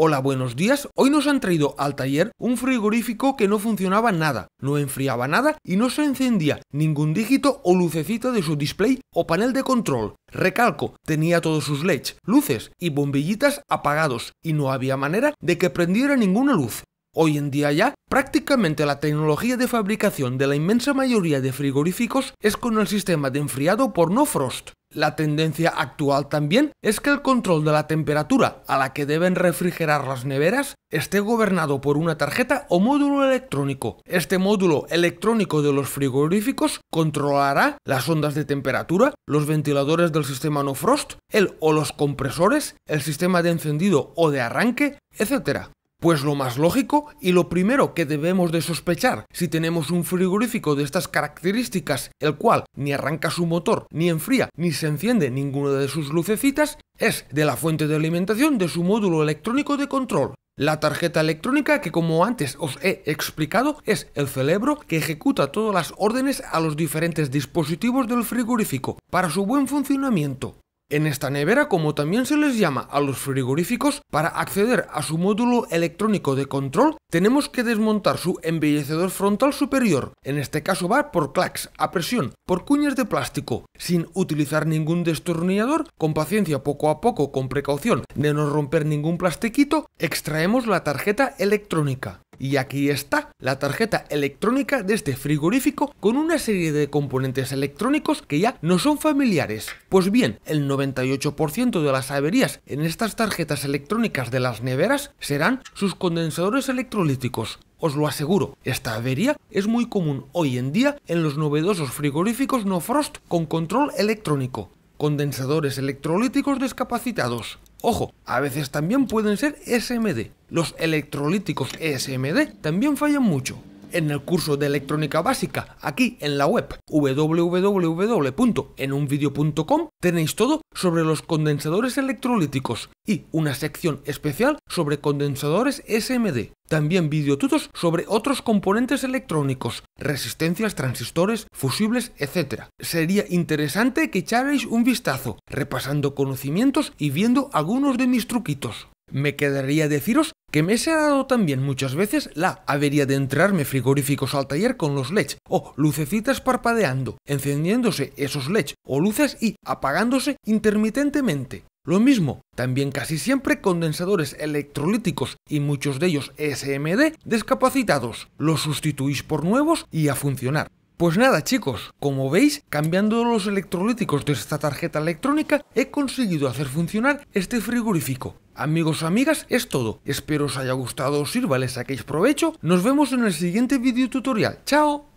Hola, buenos días. Hoy nos han traído al taller un frigorífico que no funcionaba nada, no enfriaba nada y no se encendía ningún dígito o lucecita de su display o panel de control. Recalco, tenía todos sus LEDs, luces y bombillitas apagados y no había manera de que prendiera ninguna luz. Hoy en día ya, prácticamente la tecnología de fabricación de la inmensa mayoría de frigoríficos es con el sistema de enfriado por no frost. La tendencia actual también es que el control de la temperatura a la que deben refrigerar las neveras esté gobernado por una tarjeta o módulo electrónico. Este módulo electrónico de los frigoríficos controlará las ondas de temperatura, los ventiladores del sistema no frost, el o los compresores, el sistema de encendido o de arranque, etc. Pues lo más lógico y lo primero que debemos de sospechar si tenemos un frigorífico de estas características, el cual ni arranca su motor, ni enfría, ni se enciende ninguna de sus lucecitas, es de la fuente de alimentación de su módulo electrónico de control. La tarjeta electrónica que como antes os he explicado es el cerebro que ejecuta todas las órdenes a los diferentes dispositivos del frigorífico para su buen funcionamiento. En esta nevera, como también se les llama a los frigoríficos, para acceder a su módulo electrónico de control, tenemos que desmontar su embellecedor frontal superior, en este caso va por clacks, a presión, por cuñas de plástico, sin utilizar ningún destornillador, con paciencia poco a poco, con precaución de no romper ningún plastiquito, extraemos la tarjeta electrónica. Y aquí está, la tarjeta electrónica de este frigorífico con una serie de componentes electrónicos que ya no son familiares. Pues bien, el 98% de las averías en estas tarjetas electrónicas de las neveras serán sus condensadores electrolíticos, os lo aseguro, esta avería es muy común hoy en día en los novedosos frigoríficos no frost con control electrónico, condensadores electrolíticos Descapacitados Ojo, a veces también pueden ser SMD. Los electrolíticos SMD también fallan mucho en el curso de electrónica básica, aquí en la web www.enunvideo.com tenéis todo sobre los condensadores electrolíticos y una sección especial sobre condensadores SMD. También videotutos sobre otros componentes electrónicos, resistencias, transistores, fusibles, etc. Sería interesante que echarais un vistazo, repasando conocimientos y viendo algunos de mis truquitos. Me quedaría deciros me se ha dado también muchas veces la avería de entrarme frigoríficos al taller con los LEDs, o lucecitas parpadeando, encendiéndose esos LEDs o luces y apagándose intermitentemente. Lo mismo, también casi siempre condensadores electrolíticos y muchos de ellos SMD descapacitados. Los sustituís por nuevos y a funcionar. Pues nada chicos, como veis, cambiando los electrolíticos de esta tarjeta electrónica, he conseguido hacer funcionar este frigorífico. Amigos, amigas, es todo. Espero os haya gustado, os sirva, les saquéis provecho. Nos vemos en el siguiente video tutorial. ¡Chao!